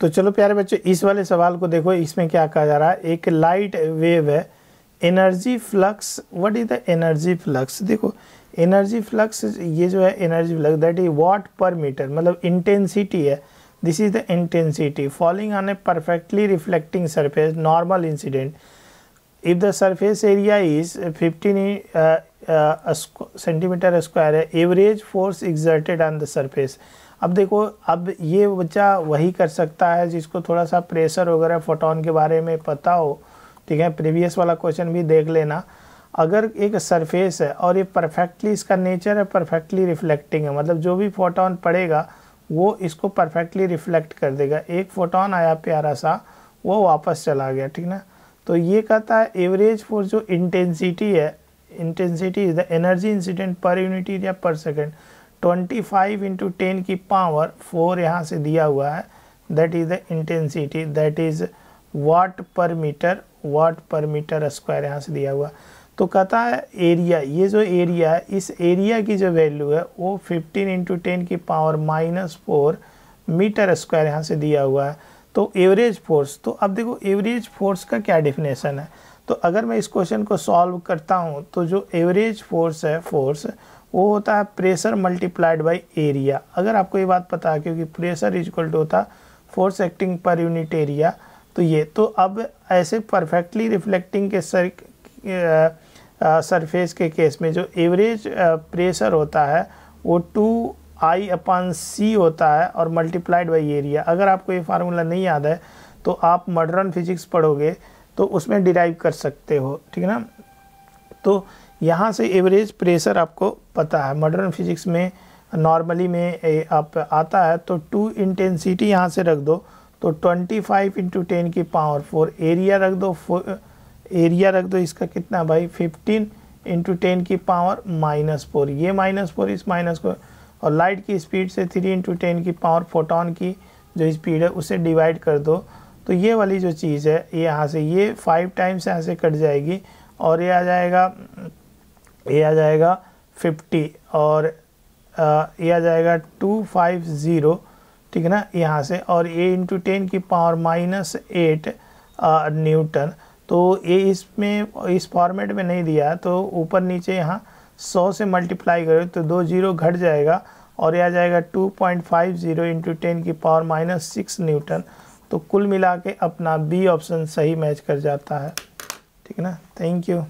तो चलो प्यारे बच्चों इस वाले सवाल को देखो इसमें क्या कहा जा रहा है एक लाइट वेव है energy flux what is the energy flux देखो एनर्जी फ्लक्स ये जो है energy flux that is watt per metre मतलब इंटेंसिटी है this is the intensity falling on a perfectly reflecting surface normal incident if the surface area is fifteen centimetre square है average force exerted on the surface अब देखो अब ये बच्चा वही कर सकता है जिसको थोड़ा सा प्रेशर वगैरह फोटोन के बारे में पता हो ठीक है प्रीवियस वाला क्वेश्चन भी देख लेना अगर एक सरफेस है और ये परफेक्टली इसका नेचर है परफेक्टली रिफ्लेक्टिंग है मतलब जो भी फोटोन पड़ेगा वो इसको परफेक्टली रिफ्लेक्ट कर देगा एक फोटोन आया प्यारा सा वो वापस चला गया ठीक ना तो ये कहता है एवरेज फोर्स जो इंटेंसिटी है intensity is the energy incident per unit area per second 25 five into ten की पावर 4 यहाँ से दिया हुआ है that is the intensity that is watt per metre watt per metre square यहाँ से दिया हुआ तो कहता है एरिया ये जो एरिया है इस एरिया की जो वैल्यू है वो 15 इंटू टेन की power minus four metre square यहाँ से दिया हुआ है तो एवरेज फोर्स तो अब देखो एवरेज फोर्स का क्या डिफिनेशन है तो अगर मैं इस क्वेश्चन को सॉल्व करता हूँ तो जो एवरेज फोर्स है फोर्स वो होता है प्रेशर मल्टीप्लाइड बाई एरिया अगर आपको ये बात पता है क्योंकि प्रेशर इज इक्वल टू होता force acting per unit area तो ये तो अब ऐसे परफेक्टली रिफ्लेक्टिंग के सर सरफेस के केस में जो एवरेज प्रेशर होता है वो टू आई अपॉन सी होता है और मल्टीप्लाइड बाई एरिया अगर आपको ये फार्मूला नहीं याद है तो आप मॉडर्न फिजिक्स पढ़ोगे तो उसमें डिराइव कर सकते हो ठीक है ना तो यहाँ से एवरेज प्रेशर आपको पता है मॉडर्न फिजिक्स में नॉर्मली में ए, आप आता है तो टू इंटेंसिटी यहाँ से रख दो तो ट्वेंटी फाइव इंटू टेन की पावर फोर एरिया रख दो एरिया रख दो इसका कितना भाई फिफ्टीन इंटू टेन की पावर माइनस फोर ये माइनस फोर इस माइनस को और लाइट की स्पीड से थ्री इंटू टेन की पावर फोटोन की जो स्पीड है उसे डिवाइड कर दो तो ये वाली जो चीज़ है ये यहाँ से ये फाइव टाइम्स यहाँ से कट जाएगी और ये आ जाएगा ये आ जाएगा फिफ्टी और ये आ जाएगा टू फाइव ज़ीरो ठीक है ना यहाँ से और ये इंटू टेन की पावर माइनस एट न्यूटन तो ये इसमें इस फॉर्मेट में नहीं दिया तो ऊपर नीचे यहाँ सौ से मल्टीप्लाई करो तो दो जीरो घट जाएगा और यह आ जाएगा two point five zero into ten की पावर माइनस सिक्स न्यूटन तो कुल मिला के अपना बी ऑप्शन सही मैच कर जाता है ठीक है ना थैंक यू